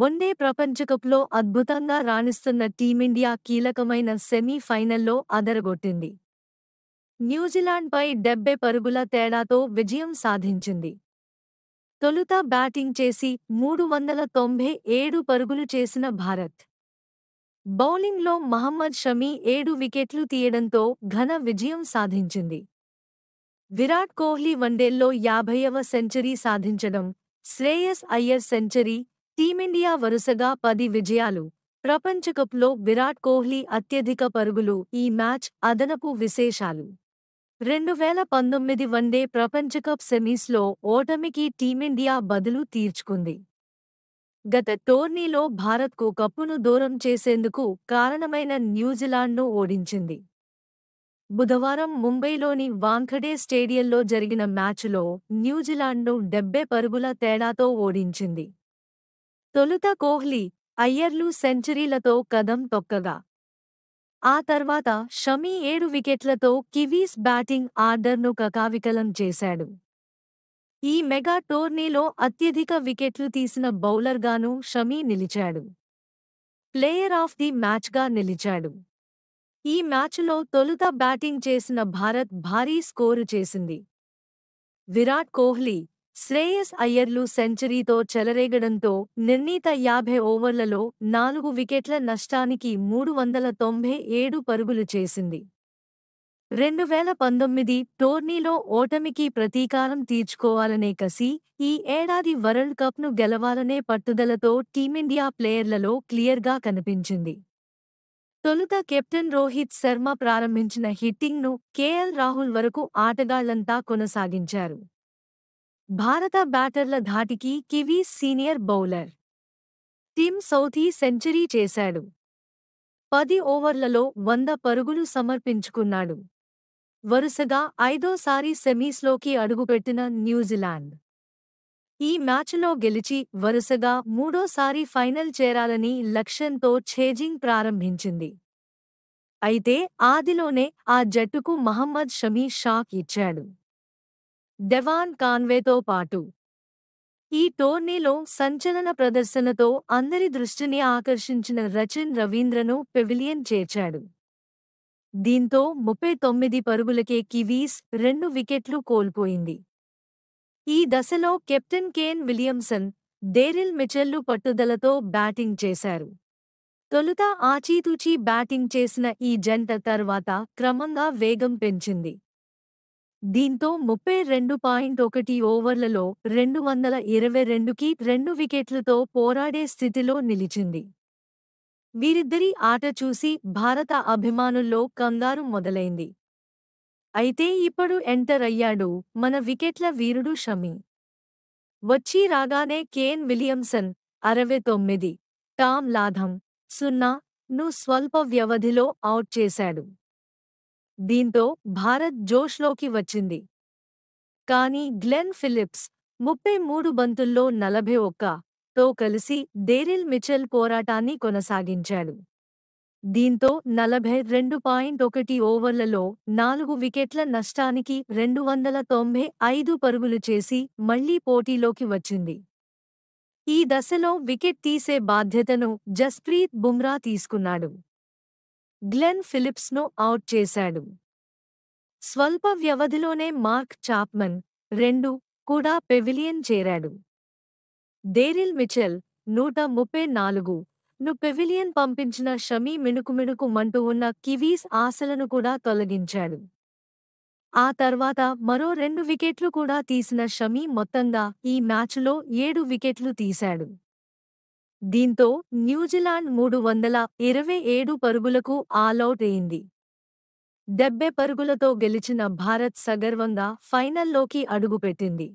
one day ప్రపంచకప్లో అద్భుతంగా రాణిస్తున్న team India కీలకమైన సెమీఫైనల్లో అదరగొట్టింది న్యూజిలాండ్పై డెబ్బై పరుగుల తేడాతో విజయం సాధించింది తొలుత బ్యాటింగ్ చేసి మూడు వందల తొంభై ఏడు పరుగులు చేసిన భారత్ బౌలింగ్లో మహమ్మద్ షమీ ఏడు వికెట్లు తీయడంతో ఘన విజయం సాధించింది విరాట్ కోహ్లీ వన్డేల్లో యాభైవ సెంచరీ సాధించడం శ్రేయస్ అయ్యర్ సెంచరీ టీమిండియా వరుసగా పది విజయాలు ప్రపంచకప్లో విరాట్ కోహ్లీ అత్యధిక పరుగులు ఈ మ్యాచ్ అదనపు విశేషాలు రెండు వేల పంతొమ్మిది వన్డే ప్రపంచకప్ సెమీస్లో ఓటమికి టీమిండియా బదులు తీర్చుకుంది గత టోర్నీలో భారత్కు కప్పును దూరం చేసేందుకు కారణమైన న్యూజిలాండ్ను ఓడించింది బుధవారం ముంబైలోని వాంఖడే స్టేడియంలో జరిగిన మ్యాచ్లో న్యూజిలాండ్ను డెబ్బే పరుగుల తేడాతో ఓడించింది తొలుత కోహ్లీ అయ్యర్లు సెంచరీలతో కదం తొక్కగా ఆ తర్వాత షమీ ఏడు వికెట్లతో కివీస్ బ్యాటింగ్ ఆర్డర్ను కకావికలం చేశాడు ఈ మెగా టోర్నీలో అత్యధిక వికెట్లు తీసిన బౌలర్గాను షమీ నిలిచాడు ప్లేయర్ ఆఫ్ ది మ్యాచ్గా నిలిచాడు ఈ మ్యాచ్లో తొలుత బ్యాటింగ్ చేసిన భారత్ భారీ స్కోరు చేసింది విరాట్ కోహ్లీ శ్రేయస్ అయ్యర్లు సెంచరీతో చెలరేగడంతో నిర్ణీత యాభై ఓవర్లలో నాలుగు వికెట్ల నష్టానికి మూడు వందల తొంభై ఏడు పరుగులు చేసింది రెండు వేల పంతొమ్మిది టోర్నీలో ఓటమికి ప్రతీకారం తీర్చుకోవాలనే కసి ఈ ఏడాది వరల్డ్ కప్ను గెలవాలనే పట్టుదలతో టీమిండియా ప్లేయర్లలో క్లియర్గా కనిపించింది తొలుత కెప్టెన్ రోహిత్ శర్మ ప్రారంభించిన హిట్టింగ్ను కేఎల్ రాహుల్ వరకు ఆటగాళ్లంతా కొనసాగించారు భారత బ్యాటర్ల ధాటికి Kiwis senior bowler Tim Southee century చేశాడు పది ఓవర్లలో వంద పరుగులు సమర్పించుకున్నాడు వరుసగా ఐదోసారి సెమీస్లోకి అడుగుపెట్టిన న్యూజిలాండ్ ఈ మ్యాచ్లో గెలిచి వరుసగా మూడోసారి ఫైనల్ చేరాలని లక్ష్యంతో ఛేజింగ్ ప్రారంభించింది అయితే ఆదిలోనే ఆ జట్టుకు మహమ్మద్ షమీ షాక్ ఇచ్చాడు డెవాన్ కాన్వేతో పాటు ఈ టోర్నీలో సంచలన ప్రదర్శనతో అందరి దృష్టిని ఆకర్షించిన రచన్ రవీంద్రను పెవిలియన్ చేర్చాడు దీంతో ముప్పై తొమ్మిది పరుగులకే కివీస్ రెండు వికెట్లు కోల్పోయింది ఈ దశలో కెప్టెన్ కేన్ విలియమ్సన్ డేరిల్ మిచెల్లు పట్టుదలతో బ్యాటింగ్ చేశారు తొలుత ఆచీతూచీ బ్యాటింగ్ చేసిన ఈ జంట తర్వాత క్రమంగా వేగం పెంచింది దీంతో ముప్పై రెండు పాయింట్ ఒకటి ఓవర్లలో రెండు వందల ఇరవై రెండుకి రెండు వికెట్లతో పోరాడే స్థితిలో నిలిచింది వీరిద్దరి ఆట చూసి భారత అభిమానుల్లో కంగారు మొదలైంది అయితే ఇప్పుడు ఎంటర్ అయ్యాడు మన వికెట్ల వీరుడు షమి వచ్చి రాగానే కేన్ విలియమ్సన్ అరవై తొమ్మిది టామ్ లాధం సున్నా ను స్వల్ప వ్యవధిలో అవుట్ చేశాడు దీంతో భారత్ జోష్లోకి వచ్చింది కానీ గ్లెన్ ఫిలిప్స్ ముప్పై మూడు బంతుల్లో నలభై ఒక్క తో కలిసి డేరిల్ మిచెల్ పోరాటాన్ని కొనసాగించాడు దీంతో నలభై రెండు పాయింట్ ఒకటి ఓవర్లలో నాలుగు వికెట్ల నష్టానికి రెండు వందల తొంభై ఐదు పరుగులు చేసి మళ్లీ పోటీలోకి వచ్చింది ఈ దశలో వికెట్ తీసే బాధ్యతను జస్ప్రీత్ బుమ్రా తీసుకున్నాడు గ్లెన్ ఫిలిప్స్ను అవుట్ చేశాడు స్వల్ప వ్యవధిలోనే మార్క్ చాప్మన్ రెండు కూడా పెవిలియన్ చేరాడు దేరిల్ మిచెల్ నూట ముప్పై నాలుగు ను పెవిలియన్ పంపించిన షమీ మిణుకుమిణుకు మంటూ ఉన్న కివీస్ ఆశలను కూడా తొలగించాడు ఆ తర్వాత మరో రెండు వికెట్లు కూడా తీసిన షమీ మొత్తంగా ఈ మ్యాచ్లో ఏడు వికెట్లు తీశాడు దీంతో న్యూజిలాండ్ మూడు వందల ఇరవై ఏడు పరుగులకు ఆలౌట్ అయింది డెబ్బై పరుగులతో గెలిచిన భారత్ సగర్వంగా ఫైనల్లోకి అడుగుపెట్టింది